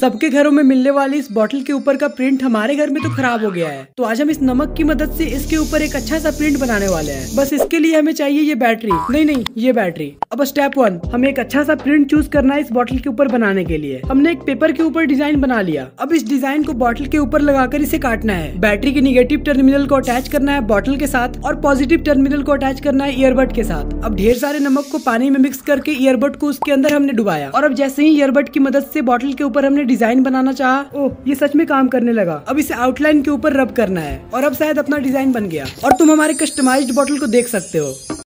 सबके घरों में मिलने वाली इस बॉटल के ऊपर का प्रिंट हमारे घर में तो खराब हो गया है तो आज हम इस नमक की मदद से इसके ऊपर एक अच्छा सा प्रिंट बनाने वाले हैं बस इसके लिए हमें चाहिए ये बैटरी नहीं नहीं ये बैटरी अब स्टेप वन हमें एक अच्छा सा प्रिंट चूज करना है इस बॉटल के ऊपर बनाने के लिए हमने एक पेपर के ऊपर डिजाइन बना लिया अब इस डिजाइन को बॉटल के ऊपर लगाकर इसे काटना है बैटरी के निगेटिव टर्मिनल को अटैच करना है बॉटल के साथ और पॉजिटिव टर्मिनल को अटैच करना है ईयरबड के साथ अब ढेर सारे नमक को पानी में मिक्स करके ईयरबड को उसके अंदर हमने डुबाया और अब जैसे ही ईयरबड की मदद से बॉटल के ऊपर हमने डिजाइन बनाना चाह ओह ये सच में काम करने लगा अब इसे आउटलाइन के ऊपर रब करना है और अब शायद अपना डिजाइन बन गया और तुम हमारे कस्टमाइज्ड बॉटल को देख सकते हो